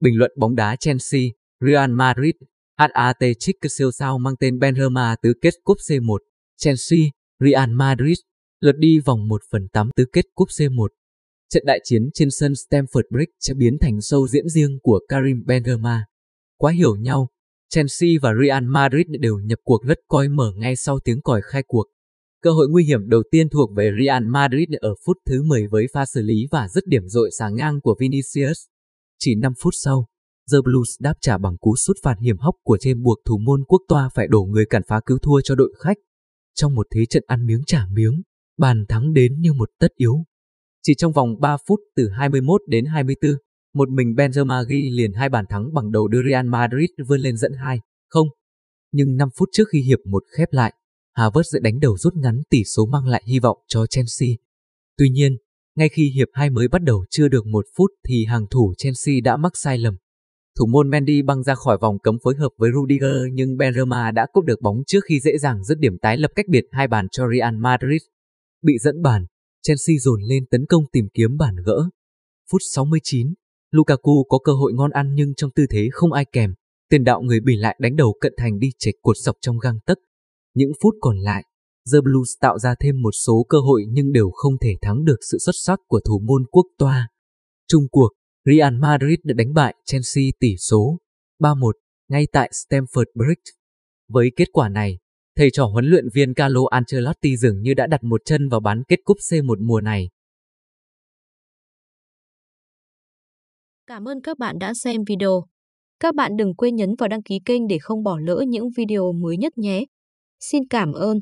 Bình luận bóng đá Chelsea, Real Madrid, HAT trích siêu sao mang tên Benzema tứ kết cúp C1, Chelsea, Real Madrid, lượt đi vòng 1 phần 8 tứ kết cúp C1. Trận đại chiến trên sân Stamford Bridge sẽ biến thành sâu diễn riêng của Karim Benzema. Quá hiểu nhau, Chelsea và Real Madrid đều nhập cuộc rất coi mở ngay sau tiếng còi khai cuộc. Cơ hội nguy hiểm đầu tiên thuộc về Real Madrid ở phút thứ 10 với pha xử lý và dứt điểm dội sáng ngang của Vinicius. Chỉ 5 phút sau, The Blues đáp trả bằng cú sút phạt hiểm hóc của thêm buộc thủ môn quốc toa phải đổ người cản phá cứu thua cho đội khách. Trong một thế trận ăn miếng trả miếng, bàn thắng đến như một tất yếu. Chỉ trong vòng 3 phút từ 21 đến 24, một mình Benzema ghi liền hai bàn thắng bằng đầu đưa Real Madrid vươn lên dẫn 2 không. Nhưng 5 phút trước khi hiệp một khép lại, Havertz dễ đánh đầu rút ngắn tỷ số mang lại hy vọng cho Chelsea. Tuy nhiên, ngay khi hiệp 2 mới bắt đầu chưa được một phút thì hàng thủ Chelsea đã mắc sai lầm. Thủ môn Mendy băng ra khỏi vòng cấm phối hợp với Rudiger nhưng Benzema đã cúp được bóng trước khi dễ dàng dứt điểm tái lập cách biệt hai bàn cho Real Madrid. Bị dẫn bàn, Chelsea dồn lên tấn công tìm kiếm bàn gỡ. Phút 69, Lukaku có cơ hội ngon ăn nhưng trong tư thế không ai kèm, tiền đạo người Bỉ lại đánh đầu cận thành đi chệch cột sọc trong gang tấc. Những phút còn lại, The Blues tạo ra thêm một số cơ hội nhưng đều không thể thắng được sự xuất sắc của thủ môn quốc toa. Trung cuộc, Real Madrid đã đánh bại Chelsea tỷ số 3-1 ngay tại Stamford Bridge. Với kết quả này, thầy trò huấn luyện viên Carlo Ancelotti dường như đã đặt một chân vào bán kết cúp C1 mùa này. Cảm ơn các bạn đã xem video. Các bạn đừng quên nhấn vào đăng ký kênh để không bỏ lỡ những video mới nhất nhé. Xin cảm ơn.